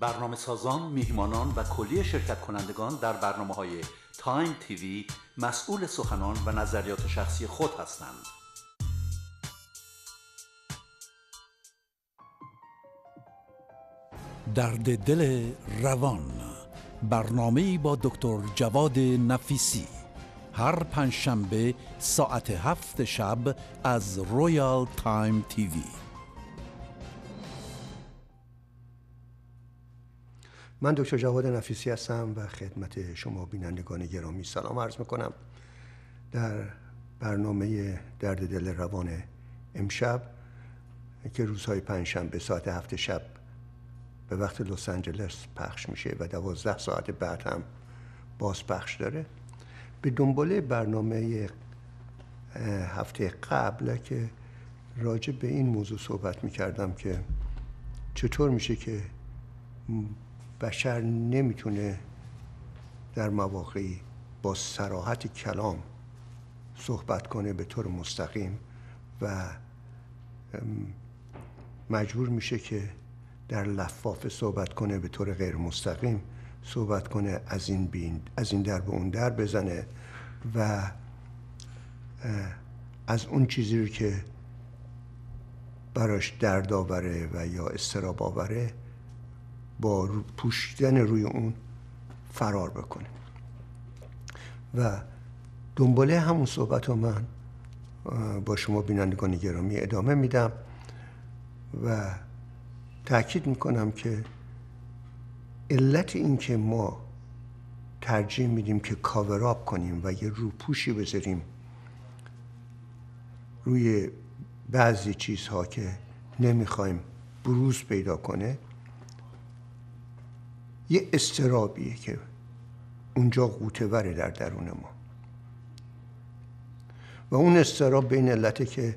برنامه سازان، میهمانان و کلیه شرکت کنندگان در برنامه های تایم تیوی مسئول سخنان و نظریات شخصی خود هستند. درد دل روان برنامه با دکتر جواد نفیسی هر پنجشنبه ساعت هفت شب از رویال تایم تیوی من دکتر جواد نفیسی هستم و خدمت شما بینندگان گرامی سلام عرض میکنم در برنامه درد دل روان امشب که روزهای پنجشنبه ساعت هفت شب به وقت لس آنجلس پخش میشه و دوازده ساعت بعد هم باز پخش داره به دنباله برنامه هفته قبل که راجع به این موضوع صحبت میکردم که چطور میشه که بشر نمیتونه در مواقعی با سراحت کلام صحبت کنه به طور مستقیم و مجبور میشه که در لفاف صحبت کنه به طور غیر مستقیم صحبت کنه از این, بین از این در به اون در بزنه و از اون چیزی رو که براش درد آوره و یا استراب آوره با پوشیدن روی اون فرار بکنه و دنباله همون صحبت رو من با شما بینندگان گرامی ادامه میدم و تاکید میکنم که علت این که ما ترجیح میدیم که کاوراب کنیم و یه رو پوشی بذاریم روی بعضی چیزها که نمیخوایم بروز پیدا کنه یه استرابیه که اونجا قوتوره در درون ما و اون استراب به این علته که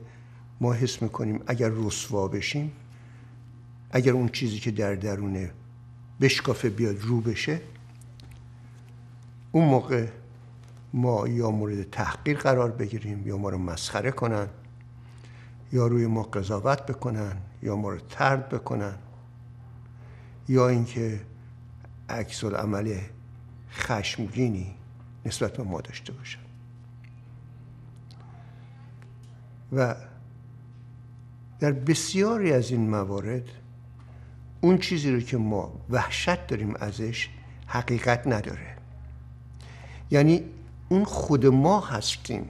ما حس میکنیم اگر رسوا بشیم اگر اون چیزی که در درون بشکافه بیاد رو بشه اون موقع ما یا مورد تحقیر قرار بگیریم یا ما رو مسخره کنن یا روی ما قضاوت بکنن یا ما رو ترد بکنن یا اینکه عکس عمل خشمگینی نسبت به ما داشته باشن و در بسیاری از این موارد اون چیزی رو که ما وحشت داریم ازش حقیقت نداره یعنی اون خود ما هستیم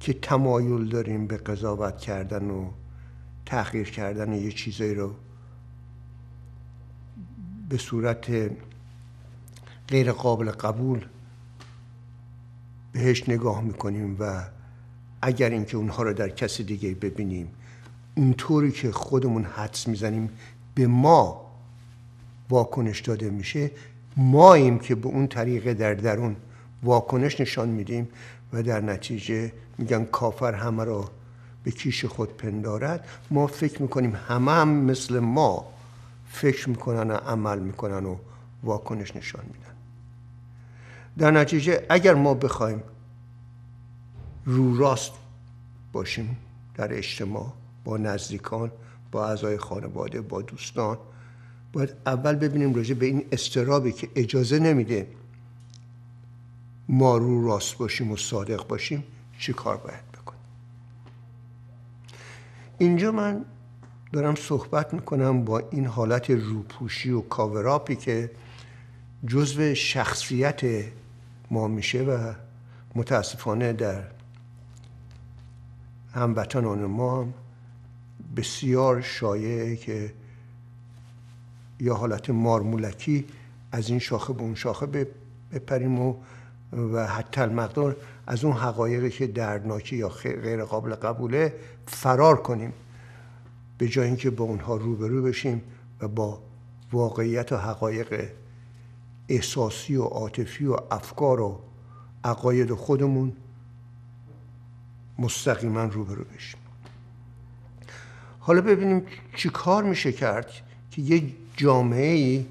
که تمایل داریم به قضاوت کردن و تغییر کردن یه چیزایی رو به صورت غیر قابل قبول بهش نگاه میکنیم و اگر اینکه اونها رو در کسی دیگه ببینیم اونطوری که خودمون حدس میزنیم به ما واکنش داده میشه ماییم که به اون طریق در درون واکنش نشان میدیم و در نتیجه میگن کافر همه را به کیش خود پندارد ما فکر میکنیم همه هم مثل ما فکر میکنن و عمل میکنن و واکنش نشان میدن در نتیجه اگر ما بخوایم رو راست باشیم در اجتماع با نزدیکان با اعضای خانواده با دوستان باید اول ببینیم راجع به این استرابی که اجازه نمیده ما رو راست باشیم و صادق باشیم چی کار باید بکنیم اینجا من دارم صحبت میکنم با این حالت روپوشی و کاوراپی که جزو شخصیت ما میشه و متاسفانه در هموطنان ما بسیار شایعه که یا حالت مارمولکی از این شاخه به اون شاخه بپریم و و حتی المقدار از اون حقایقی که دردناکی یا غیر قابل قبوله فرار کنیم به جای اینکه با اونها روبرو بشیم و با واقعیت و حقایق احساسی و عاطفی و افکار و عقاید خودمون مستقیما روبرو بشیم حالا ببینیم چی کار میشه کرد که یه جامعه ای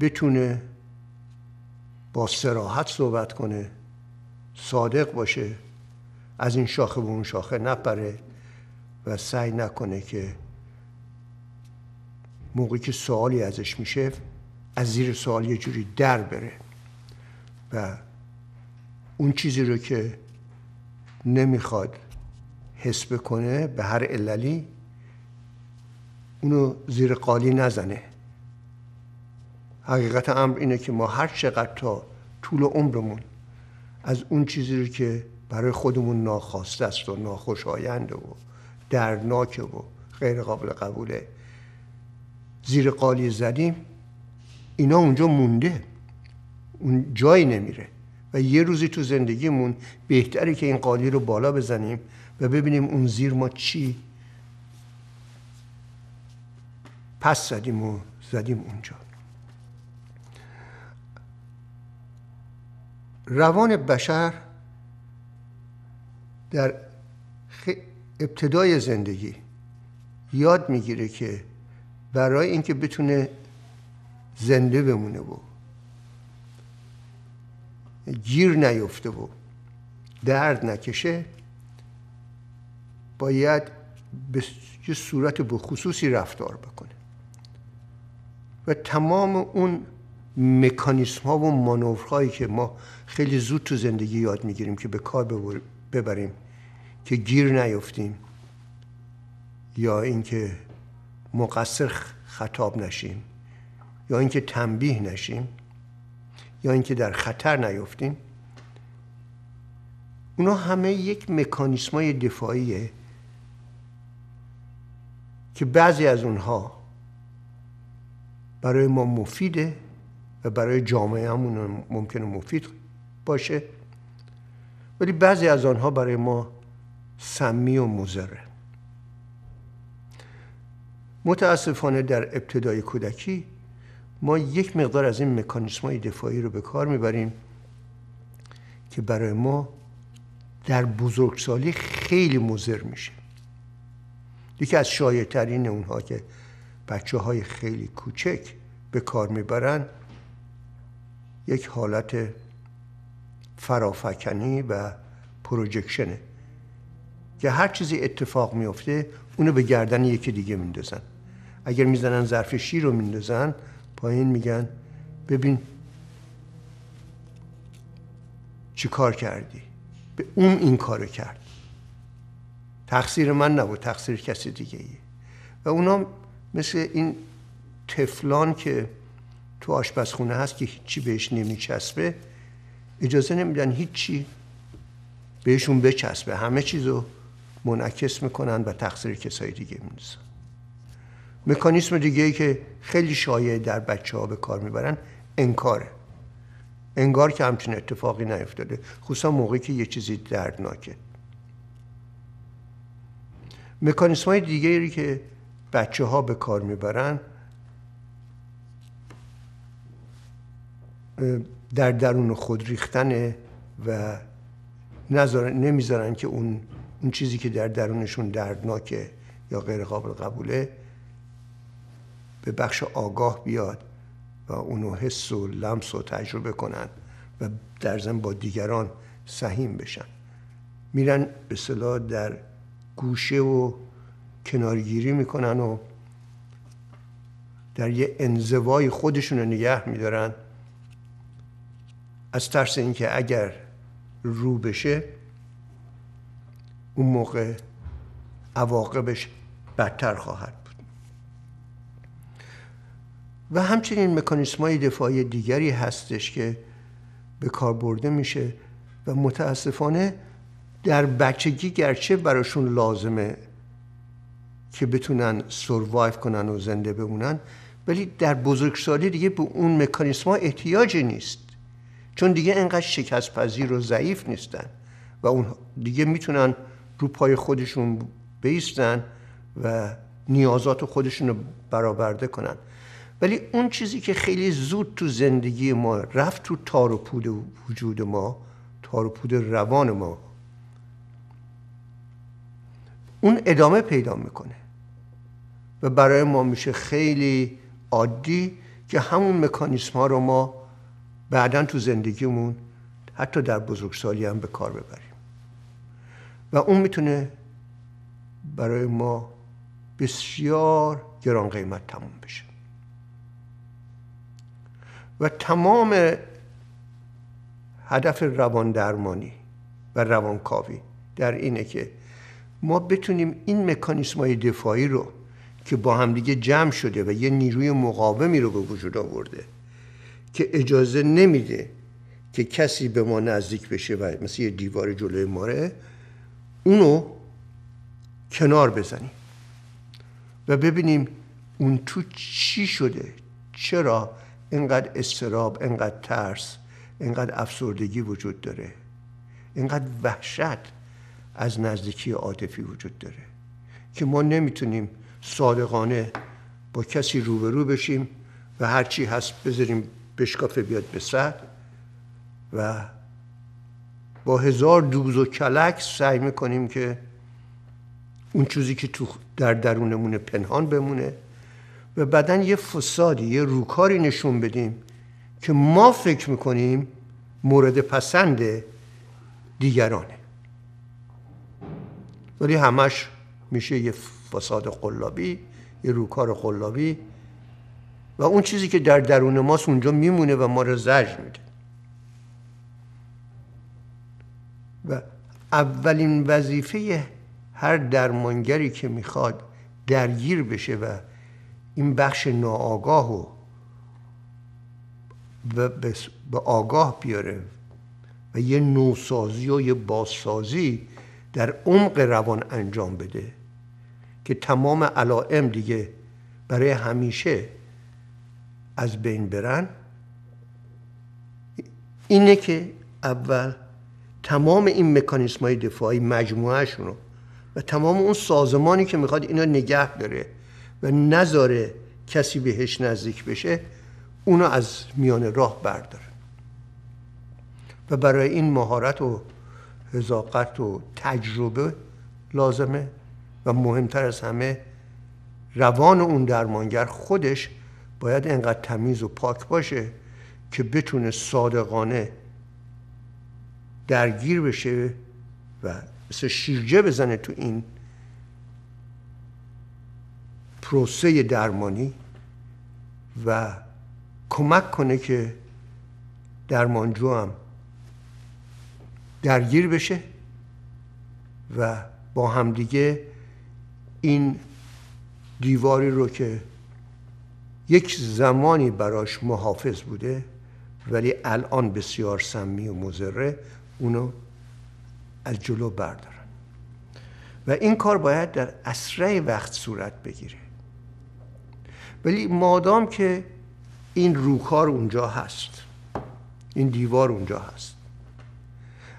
بتونه با سراحت صحبت کنه صادق باشه از این شاخه به اون شاخه نپره و سعی نکنه که موقعی که سوالی ازش میشه از زیر سوال یه جوری در بره و اون چیزی رو که نمیخواد حس بکنه به هر عللی اونو زیر قالی نزنه حقیقت امر اینه که ما هر چقدر تا طول عمرمون از اون چیزی رو که برای خودمون ناخواسته است و ناخوشایند و درناک و غیر قابل قبوله زیر قالی زدیم اینا اونجا مونده اون جایی نمیره و یه روزی تو زندگیمون بهتره که این قالی رو بالا بزنیم و ببینیم اون زیر ما چی پس زدیم و زدیم اونجا روان بشر در ابتدای زندگی یاد میگیره که برای اینکه بتونه زنده بمونه و گیر نیفته و درد نکشه باید به یه صورت بخصوصی رفتار بکنه و تمام اون مکانیسم ها و مانورهایی که ما خیلی زود تو زندگی یاد میگیریم که به کار ببریم که گیر نیفتیم یا اینکه مقصر خطاب نشیم یا اینکه تنبیه نشیم یا اینکه در خطر نیفتیم اونا همه یک مکانیسمای دفاعیه که بعضی از اونها برای ما مفیده و برای جامعه همون ممکنه مفید باشه ولی بعضی از آنها برای ما سمی و مزره متاسفانه در ابتدای کودکی ما یک مقدار از این مکانیسم دفاعی رو به کار میبریم که برای ما در بزرگسالی خیلی مزر میشه یکی از شایع اونها که بچه های خیلی کوچک به کار میبرن یک حالت فرافکنی و پروژکشنه که هر چیزی اتفاق میفته اونو به گردن یکی دیگه میندازن اگر میزنن ظرف شیر رو میندازن پایین میگن ببین چی کار کردی به اون این کارو کرد تقصیر من نبود تقصیر کسی دیگه ای و اونا مثل این تفلان که تو آشپزخونه هست که هیچی بهش نمیچسبه اجازه نمیدن هیچی بهشون بچسبه همه چیزو منعکس میکنن و تقصیر کسای دیگه میندازن مکانیسم دیگه ای که خیلی شایع در بچه ها به کار میبرن انکاره انگار که همچین اتفاقی نیفتاده خصوصا موقعی که یه چیزی دردناکه مکانیسم های ای که بچه ها به کار میبرن در درون خود ریختنه و نمیذارن که اون اون چیزی که در درونشون دردناکه یا غیر قابل قبوله به بخش آگاه بیاد و اونو حس و لمس و تجربه کنند و در زن با دیگران سهیم بشن میرن به صلاح در گوشه و کنارگیری میکنن و در یه انزوای خودشون رو نگه میدارن از ترس اینکه اگر رو بشه اون موقع عواقبش بدتر خواهد بود و همچنین مکانیسم های دفاعی دیگری هستش که به کار برده میشه و متاسفانه در بچگی گرچه براشون لازمه که بتونن سروایو کنن و زنده بمونن ولی در بزرگسالی دیگه به اون مکانیسم ها احتیاجی نیست چون دیگه انقدر شکست پذیر و ضعیف نیستن و اون دیگه میتونن رو پای خودشون بیستن و نیازات خودشون رو برآورده کنن ولی اون چیزی که خیلی زود تو زندگی ما رفت تو تار و پود وجود ما تار و پود روان ما اون ادامه پیدا میکنه و برای ما میشه خیلی عادی که همون مکانیسم ها رو ما بعدا تو زندگیمون حتی در بزرگسالی هم به کار ببریم و اون میتونه برای ما بسیار گران قیمت تموم بشه و تمام هدف روان درمانی و روانکاوی در اینه که ما بتونیم این مکانیسم های دفاعی رو که با همدیگه جمع شده و یه نیروی مقاومی رو به وجود آورده که اجازه نمیده که کسی به ما نزدیک بشه و مثل یه دیوار جلوی ماره اونو کنار بزنیم و ببینیم اون تو چی شده چرا اینقدر استراب اینقدر ترس اینقدر افسردگی وجود داره اینقدر وحشت از نزدیکی عاطفی وجود داره که ما نمیتونیم صادقانه با کسی روبرو بشیم و هرچی هست بذاریم بشکافه بیاد به سر و با هزار دوز و کلک سعی میکنیم که اون چیزی که تو در درونمون پنهان بمونه و بعدا یه فسادی یه روکاری نشون بدیم که ما فکر میکنیم مورد پسند دیگرانه ولی همش میشه یه فساد قلابی یه روکار قلابی و اون چیزی که در درون ماست اونجا میمونه و ما رو زرج میده و اولین وظیفه هر درمانگری که میخواد درگیر بشه و این بخش ناآگاه و به آگاه بیاره و یه نوسازی و یه بازسازی در عمق روان انجام بده که تمام علائم دیگه برای همیشه از بین برن اینه که اول تمام این مکانیسم های دفاعی مجموعهشون رو و تمام اون سازمانی که میخواد اینا نگه داره و نذاره کسی بهش نزدیک بشه اونو از میان راه برداره و برای این مهارت و هزاقت و تجربه لازمه و مهمتر از همه روان اون درمانگر خودش باید انقدر تمیز و پاک باشه که بتونه صادقانه درگیر بشه و مثل شیرجه بزنه تو این پروسه درمانی و کمک کنه که درمانجو هم درگیر بشه و با همدیگه این دیواری رو که یک زمانی براش محافظ بوده ولی الان بسیار سمی و مزره اونو از جلو بردارن و این کار باید در اسرع وقت صورت بگیره ولی مادام که این روکار اونجا هست این دیوار اونجا هست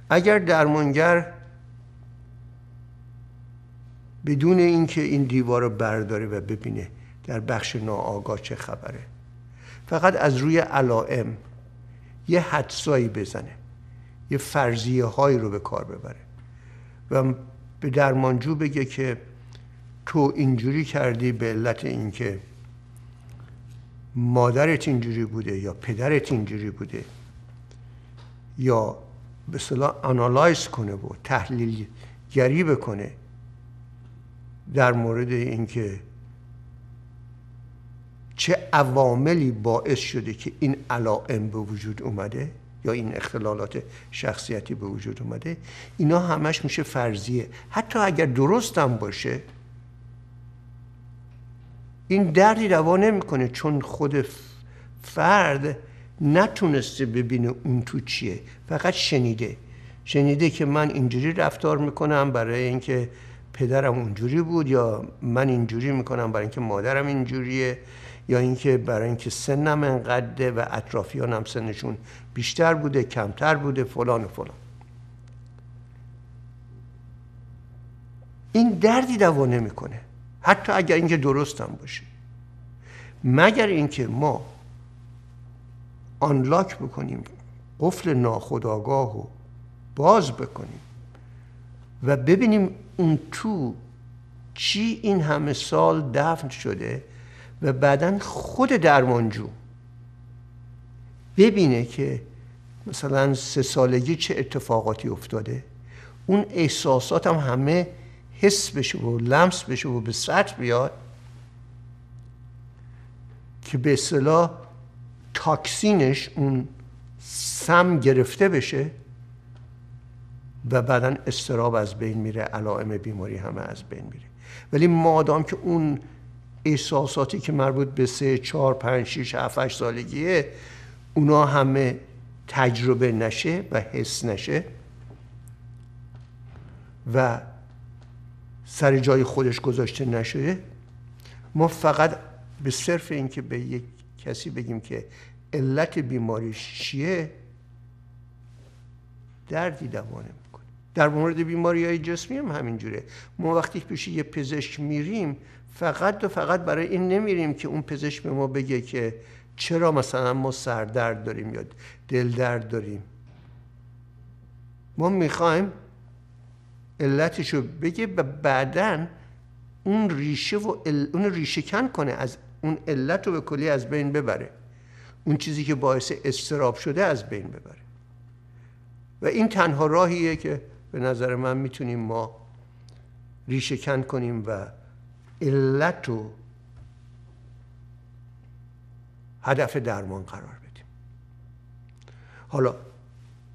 اگر درمانگر بدون اینکه این دیوار رو برداره و ببینه در بخش ناآگاه چه خبره فقط از روی علائم یه حدسایی بزنه یه فرضیه هایی رو به کار ببره و به درمانجو بگه که تو اینجوری کردی به علت اینکه مادرت اینجوری بوده یا پدرت اینجوری بوده یا به صلاح آنالایز کنه و تحلیل گری بکنه در مورد اینکه چه عواملی باعث شده که این علائم به وجود اومده یا این اختلالات شخصیتی به وجود اومده اینا همش میشه فرضیه حتی اگر درست هم باشه این دردی روا نمیکنه چون خود فرد نتونسته ببینه اون تو چیه فقط شنیده شنیده که من اینجوری رفتار میکنم برای اینکه پدرم اونجوری بود یا من اینجوری میکنم برای اینکه مادرم اینجوریه یا اینکه برای اینکه سنم انقدره و اطرافیانم سنشون بیشتر بوده کمتر بوده فلان و فلان این دردی دوا نمیکنه حتی اگر اینکه درستم باشه مگر اینکه ما آنلاک بکنیم قفل ناخداگاه رو باز بکنیم و ببینیم اون تو چی این همه سال دفن شده و بعدا خود درمانجو ببینه که مثلا سه سالگی چه اتفاقاتی افتاده اون احساسات هم همه حس بشه و لمس بشه و به سطح بیاد که به اصطلاح تاکسینش اون سم گرفته بشه و بعدا استراب از بین میره علائم بیماری همه از بین میره ولی مادام که اون احساساتی که مربوط به سه، چهار، پنج، شیش، هفت، سالگیه اونا همه تجربه نشه و حس نشه و سر جای خودش گذاشته نشه ما فقط به صرف اینکه به یک کسی بگیم که علت بیماریش چیه دردی دوانه میکنه در مورد بیماری های جسمی هم همینجوره ما وقتی پیش یه پزشک میریم فقط و فقط برای این نمیریم که اون پزشک به ما بگه که چرا مثلا ما سردرد داریم یا دل درد داریم ما میخوایم علتش رو بگه و بعدا اون ریشه و اون ریشه کن کنه از اون علت رو به کلی از بین ببره اون چیزی که باعث استراب شده از بین ببره و این تنها راهیه که به نظر من میتونیم ما ریشه کن کنیم و علت و هدف درمان قرار بدیم حالا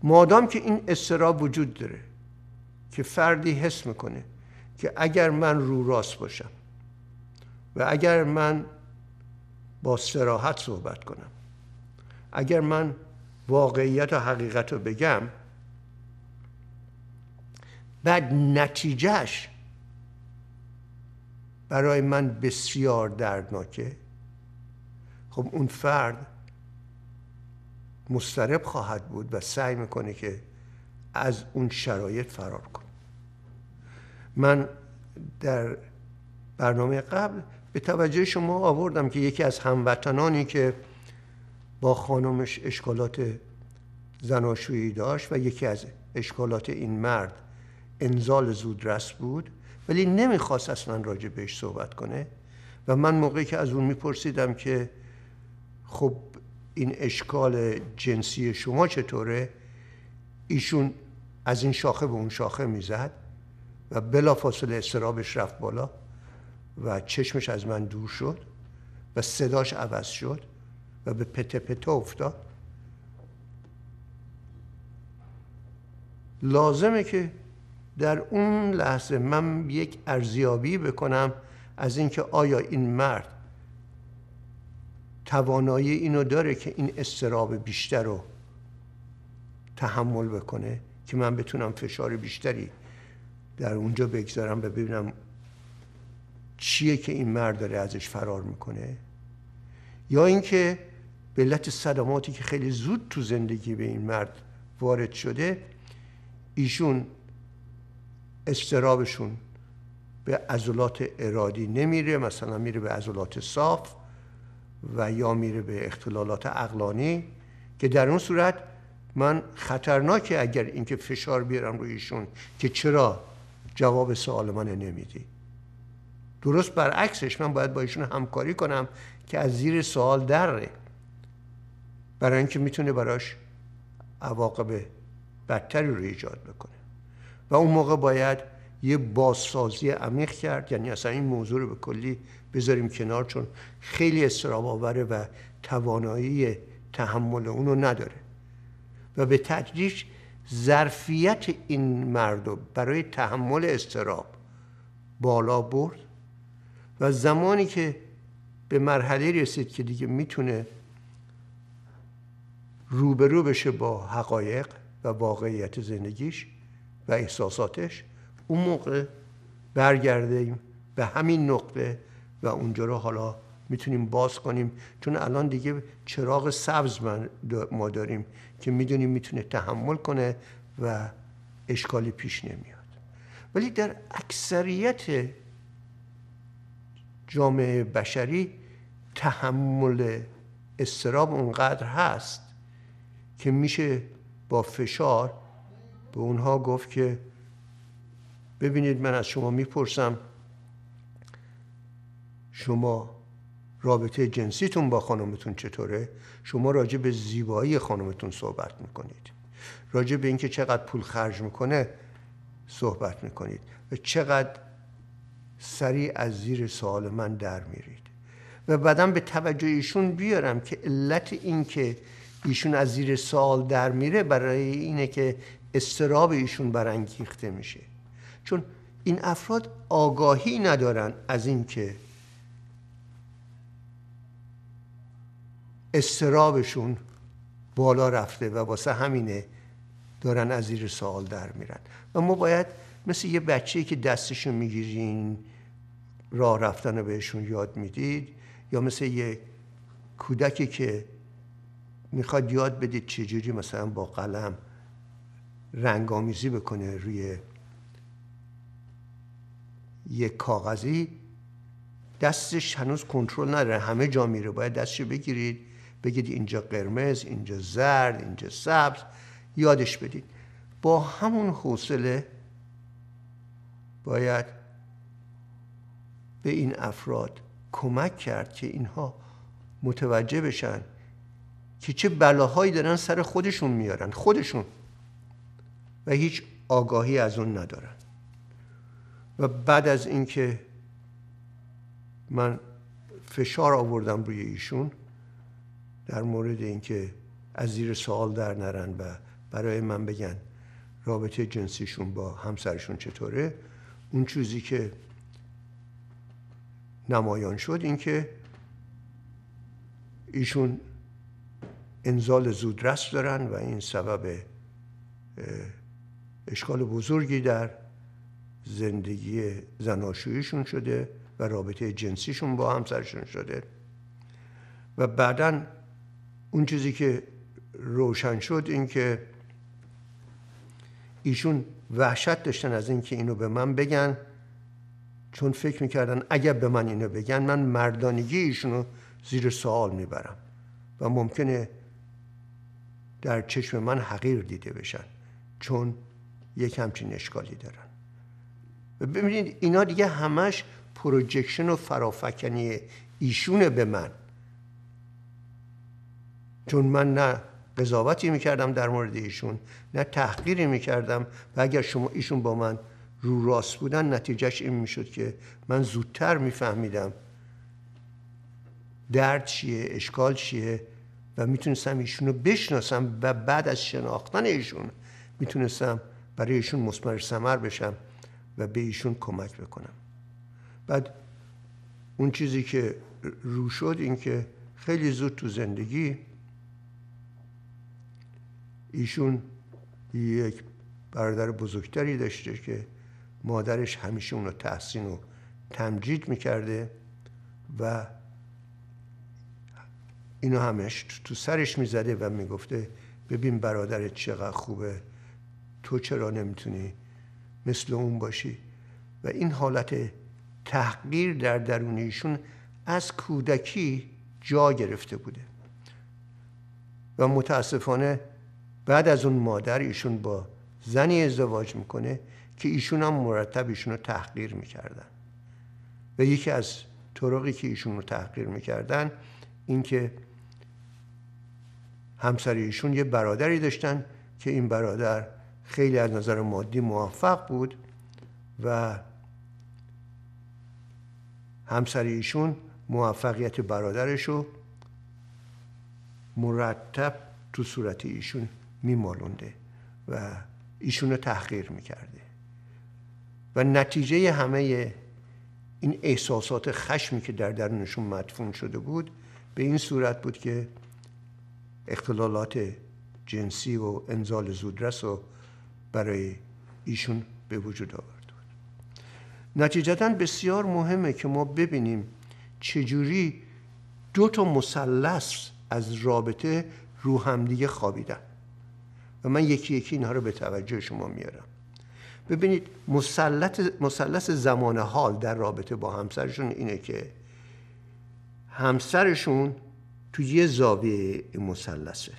مادام که این استراب وجود داره که فردی حس میکنه که اگر من رو راست باشم و اگر من با سراحت صحبت کنم اگر من واقعیت و حقیقت رو بگم بعد نتیجهش برای من بسیار دردناکه خب اون فرد مسترب خواهد بود و سعی میکنه که از اون شرایط فرار کنه من در برنامه قبل به توجه شما آوردم که یکی از هموطنانی که با خانمش اشکالات زناشویی داشت و یکی از اشکالات این مرد انزال زودرس بود ولی نمیخواست اصلا راجع بهش صحبت کنه و من موقعی که از اون میپرسیدم که خب این اشکال جنسی شما چطوره ایشون از این شاخه به اون شاخه میزد و بلافاصله استرابش رفت بالا و چشمش از من دور شد و صداش عوض شد و به پته پته افتاد لازمه که در اون لحظه من یک ارزیابی بکنم از اینکه آیا این مرد توانایی اینو داره که این استراب بیشتر رو تحمل بکنه که من بتونم فشار بیشتری در اونجا بگذارم و ببینم چیه که این مرد داره ازش فرار میکنه یا اینکه به علت صدماتی که خیلی زود تو زندگی به این مرد وارد شده ایشون استرابشون به عضلات ارادی نمیره مثلا میره به عضلات صاف و یا میره به اختلالات اقلانی که در اون صورت من خطرناکه اگر اینکه فشار بیارم رویشون که چرا جواب سوال من نمیدی درست برعکسش من باید با ایشون همکاری کنم که از زیر سوال دره برای اینکه میتونه براش عواقب بدتری رو ایجاد بکنه و اون موقع باید یه بازسازی عمیق کرد یعنی اصلا این موضوع رو به کلی بذاریم کنار چون خیلی استراب آوره و توانایی تحمل اون رو نداره و به تدریج ظرفیت این مردم برای تحمل استراب بالا برد و زمانی که به مرحله رسید که دیگه میتونه روبرو بشه با حقایق و واقعیت زندگیش و احساساتش اون موقع برگردیم به همین نقطه و اونجا رو حالا میتونیم باز کنیم چون الان دیگه چراغ سبز ما داریم که میدونیم میتونه تحمل کنه و اشکالی پیش نمیاد ولی در اکثریت جامعه بشری تحمل استراب اونقدر هست که میشه با فشار به اونها گفت که ببینید من از شما میپرسم شما رابطه جنسیتون با خانمتون چطوره شما راجع به زیبایی خانمتون صحبت میکنید راجع به اینکه چقدر پول خرج میکنه صحبت میکنید و چقدر سریع از زیر سوال من در میرید و بعدا به توجه ایشون بیارم که علت این ایشون از زیر سال در میره برای اینه که استراب ایشون برانگیخته میشه چون این افراد آگاهی ندارن از اینکه استرابشون بالا رفته و واسه همینه دارن از زیر سوال در میرن و ما باید مثل یه بچه که دستشون میگیرین راه رفتن رو بهشون یاد میدید یا مثل یه کودکی که میخواد یاد بدید چجوری مثلا با قلم رنگامیزی بکنه روی یک کاغذی دستش هنوز کنترل نداره همه جا میره باید دستش بگیرید بگید اینجا قرمز اینجا زرد اینجا سبز یادش بدید با همون حوصله باید به این افراد کمک کرد که اینها متوجه بشن که چه بلاهایی دارن سر خودشون میارن خودشون و هیچ آگاهی از اون ندارن و بعد از اینکه من فشار آوردم روی ایشون در مورد اینکه از زیر سوال در نرن و برای من بگن رابطه جنسیشون با همسرشون چطوره اون چیزی که نمایان شد اینکه ایشون انزال زودرس دارن و این سبب اشکال بزرگی در زندگی زناشوییشون شده و رابطه جنسیشون با همسرشون شده و بعدا اون چیزی که روشن شد این که ایشون وحشت داشتن از اینکه اینو به من بگن چون فکر میکردن اگر به من اینو بگن من مردانگی ایشونو زیر سوال میبرم و ممکنه در چشم من حقیر دیده بشن چون یک همچین اشکالی دارن و ببینید اینا دیگه همش پروجکشن و فرافکنی ایشونه به من چون من نه قضاوتی میکردم در مورد ایشون نه تحقیری میکردم و اگر شما ایشون با من رو راست بودن نتیجهش این میشد که من زودتر میفهمیدم درد چیه اشکال چیه و میتونستم ایشون رو بشناسم و بعد از شناختن ایشون میتونستم برای ایشون مسمر سمر بشم و به ایشون کمک بکنم بعد اون چیزی که رو شد این که خیلی زود تو زندگی ایشون یک برادر بزرگتری داشته که مادرش همیشه اونو تحسین و تمجید میکرده و اینو همش تو سرش میزده و میگفته ببین برادرت چقدر خوبه تو چرا نمیتونی مثل اون باشی و این حالت تحقیر در درونیشون از کودکی جا گرفته بوده و متاسفانه بعد از اون مادر ایشون با زنی ازدواج میکنه که ایشون هم مرتب ایشون رو تحقیر میکردن و یکی از طرقی که ایشون رو تحقیر میکردن اینکه همسر ایشون یه برادری داشتن که این برادر خیلی از نظر مادی موفق بود و همسر ایشون موفقیت برادرش رو مرتب تو صورت ایشون میمالونده و ایشون رو تحقیر میکرده و نتیجه همه این احساسات خشمی که در درونشون مدفون شده بود به این صورت بود که اختلالات جنسی و انزال زودرس و برای ایشون به وجود آورد نتیجتا بسیار مهمه که ما ببینیم چجوری دو تا مثلث از رابطه رو همدیگه خوابیدن و من یکی یکی اینها رو به توجه شما میارم ببینید مثلث زمان حال در رابطه با همسرشون اینه که همسرشون تو یه زاویه مثلثه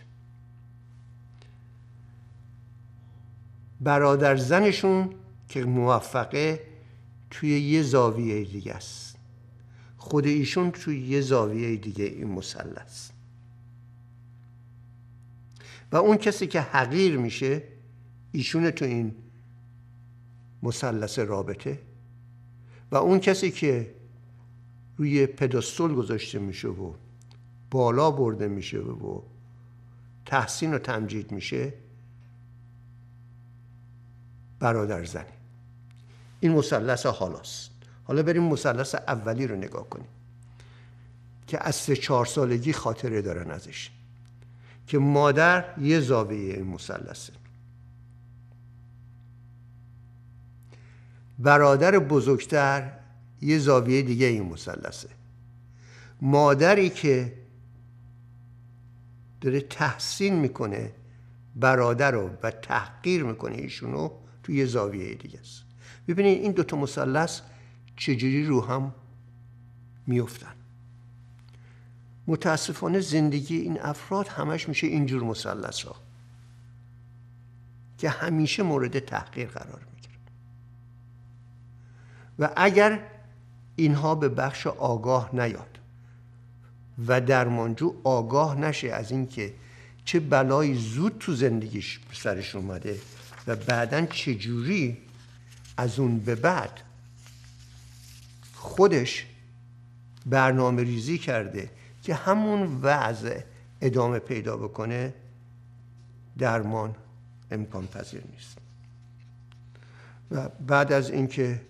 برادر زنشون که موفقه توی یه زاویه دیگه است خود ایشون توی یه زاویه دیگه این مثلث و اون کسی که حقیر میشه ایشونه تو این مثلث رابطه و اون کسی که روی پدستول گذاشته میشه و بالا برده میشه و تحسین و تمجید میشه برادر زنی این مثلث حالاست حالا بریم مثلث اولی رو نگاه کنیم که از سه چهار سالگی خاطره دارن ازش که مادر یه زاویه این مثلثه برادر بزرگتر یه زاویه دیگه این مثلثه مادری که داره تحسین میکنه برادر رو و تحقیر میکنه ایشونو یه زاویه دیگه است ببینید این دوتا مثلث چجوری رو هم میفتن متاسفانه زندگی این افراد همش میشه اینجور مسلس ها که همیشه مورد تحقیر قرار میگیرن و اگر اینها به بخش آگاه نیاد و درمانجو آگاه نشه از اینکه چه بلایی زود تو زندگیش سرش اومده و بعدا چجوری از اون به بعد خودش برنامه ریزی کرده که همون وضع ادامه پیدا بکنه درمان امکان پذیر نیست و بعد از اینکه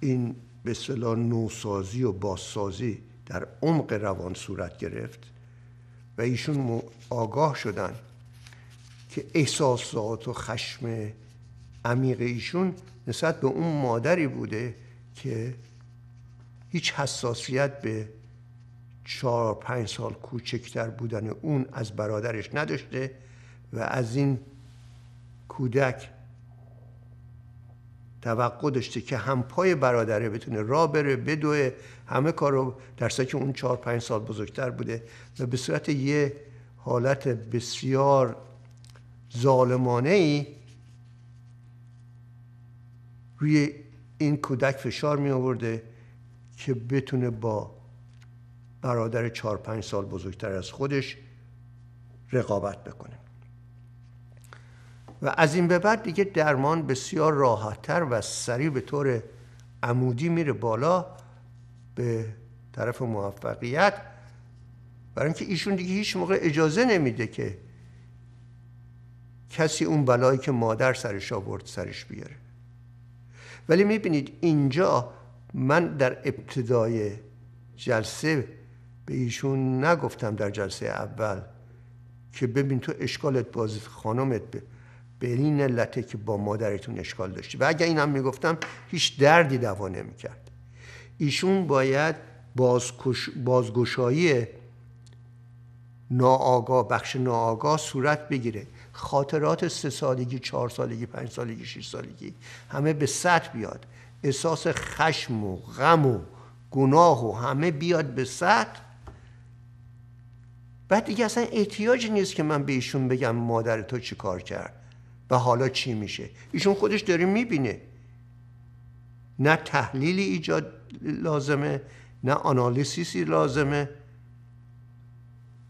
این به اصطلاح نوسازی و بازسازی در عمق روان صورت گرفت و ایشون آگاه شدن که احساسات و خشم عمیق ایشون نسبت به اون مادری بوده که هیچ حساسیت به چهار پنج سال کوچکتر بودن اون از برادرش نداشته و از این کودک توقع داشته که هم پای برادره بتونه را بره بدوه همه کارو در که اون چهار پنج سال بزرگتر بوده و به صورت یه حالت بسیار ظالمانه ای روی این کودک فشار می آورده که بتونه با برادر چهار پنج سال بزرگتر از خودش رقابت بکنه و از این به بعد دیگه درمان بسیار راحتتر و سریع به طور عمودی میره بالا به طرف موفقیت برای اینکه ایشون دیگه هیچ موقع اجازه نمیده که کسی اون بلایی که مادر سرش آورد سرش بیاره ولی میبینید اینجا من در ابتدای جلسه به ایشون نگفتم در جلسه اول که ببین تو اشکالت باز خانمت به این علته که با مادرتون اشکال داشتی و اگر اینم میگفتم هیچ دردی دوا نمیکرد ایشون باید بازگشایی ناآگاه بخش ناآگاه صورت بگیره خاطرات سه سالگی چهار سالگی پنج سالگی شش سالگی همه به سطح بیاد احساس خشم و غم و گناه و همه بیاد به سطح بعد دیگه اصلا احتیاج نیست که من به ایشون بگم مادر تو چی کار کرد و حالا چی میشه ایشون خودش داره میبینه نه تحلیلی ایجاد لازمه نه آنالیسیسی لازمه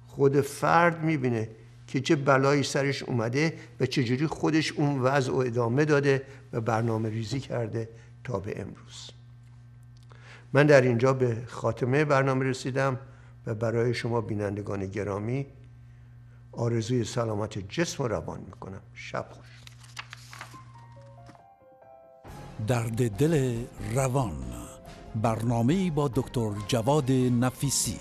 خود فرد میبینه که چه بلایی سرش اومده و چجوری خودش اون وضع و ادامه داده و برنامه ریزی کرده تا به امروز من در اینجا به خاتمه برنامه رسیدم و برای شما بینندگان گرامی آرزوی سلامت جسم و روان میکنم شب خوش درد دل روان برنامه با دکتر جواد نفیسی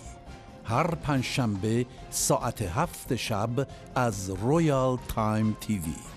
هر پنجشنبه ساعت هفت شب از رویال تایم تیوی